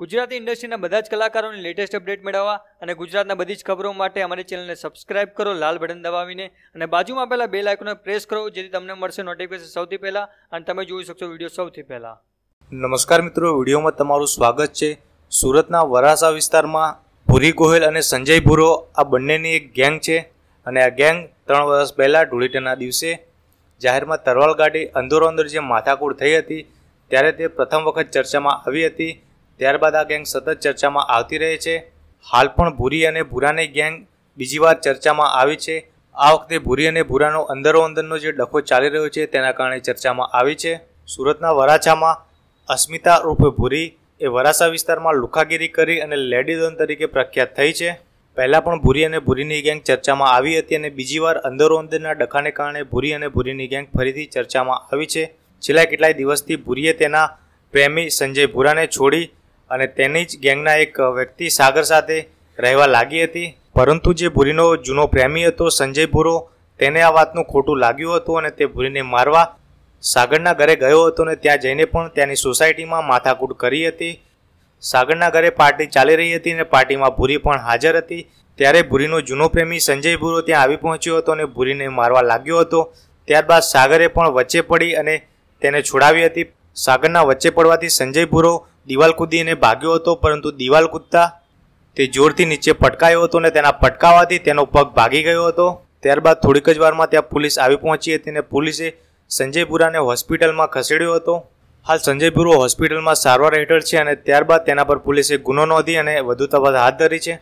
ગુજરાતી ઇન્ડસ્ટ્રીના બધા જ કલાકારોની લેટેસ્ટ અપડેટ મેળવવા અને ગુજરાતના બધી જ ખબરો માટે અમારી ચેનલને સબસ્ક્રાઇબ કરો લાલ બટન દબાવીને અને બાજુમાં પહેલાં બે લાઇકોને પ્રેસ કરો જેથી તમને મળશે નોટિફિકેશન સૌથી પહેલાં અને તમે જોઈ શકશો વિડીયો સૌથી પહેલાં નમસ્કાર મિત્રો વિડીયોમાં તમારું સ્વાગત છે સુરતના વરાસા વિસ્તારમાં ભૂરી ગોહેલ અને સંજય ભૂરો આ બંનેની એક ગેંગ છે અને આ ગેંગ ત્રણ વર્ષ પહેલાં ધૂળીટાના દિવસે જાહેરમાં તરવાલ ગાડી અંદરોઅંદર જે માથાકૂટ થઈ હતી ત્યારે તે પ્રથમ વખત ચર્ચામાં આવી હતી ત્યારબાદ આ ગેંગ સતત ચર્ચામાં આવતી રહે છે હાલ પણ ભૂરી અને ભૂરાની ગેંગ બીજી વાર ચર્ચામાં આવી છે આ વખતે ભૂરી અને ભૂરાનો અંદરો અંદરનો જે ડખો ચાલી રહ્યો છે તેના કારણે ચર્ચામાં આવી છે સુરતના વરાછામાં અસ્મિતા રૂપે ભૂરી એ વરાસા વિસ્તારમાં લુખાગીરી કરી અને લેડી ડોન તરીકે પ્રખ્યાત થઈ છે પહેલાં પણ ભૂરી અને ભૂરીની ગેંગ ચર્ચામાં આવી હતી અને બીજી વાર અંદરો અંદરના ડખાને કારણે ભૂરી અને ભૂરીની ગેંગ ફરીથી ચર્ચામાં આવી છે છેલ્લા કેટલાય દિવસથી ભૂરીએ તેના પ્રેમી સંજય ભૂરાને છોડી અને તેની જ ગેંગના એક વ્યક્તિ સાગર સાથે રહેવા લાગી હતી પરંતુ જે ભૂરીનો જૂનો પ્રેમી હતો સંજય ભૂરો તેને આ વાતનું ખોટું લાગ્યું હતું અને તે ભૂરીને મારવા સાગરના ઘરે ગયો હતો અને ત્યાં જઈને પણ ત્યાંની સોસાયટીમાં માથાકૂટ કરી હતી સાગરના ઘરે પાર્ટી ચાલી રહી હતી અને પાર્ટીમાં ભૂરી પણ હાજર હતી ત્યારે ભૂરીનો જૂનો પ્રેમી સંજય ભૂરો ત્યાં આવી પહોંચ્યો હતો અને ભૂરીને મારવા લાગ્યો હતો ત્યારબાદ સાગરે પણ વચ્ચે પડી અને તેને છોડાવી હતી સાગરના વચ્ચે પડવાથી સંજય ભૂરો દિવાલ કૂદી અને ભાગ્યો હતો પરંતુ દિવાલ કૂદતા તે જોરથી નીચે પટકાયો હતો અને તેના પટકાવાથી તેનો પગ ભાગી ગયો હતો ત્યારબાદ થોડીક જ વારમાં ત્યાં પોલીસ આવી પહોંચી હતી અને પોલીસે સંજય ભૂરાને હોસ્પિટલમાં ખસેડ્યો હતો હાલ સંજય ગુરુ હોસ્પિટલમાં સારવાર હેઠળ છે અને ત્યારબાદ તેના પર પોલીસે ગુનો નોંધી અને વધુ તપાસ હાથ ધરી છે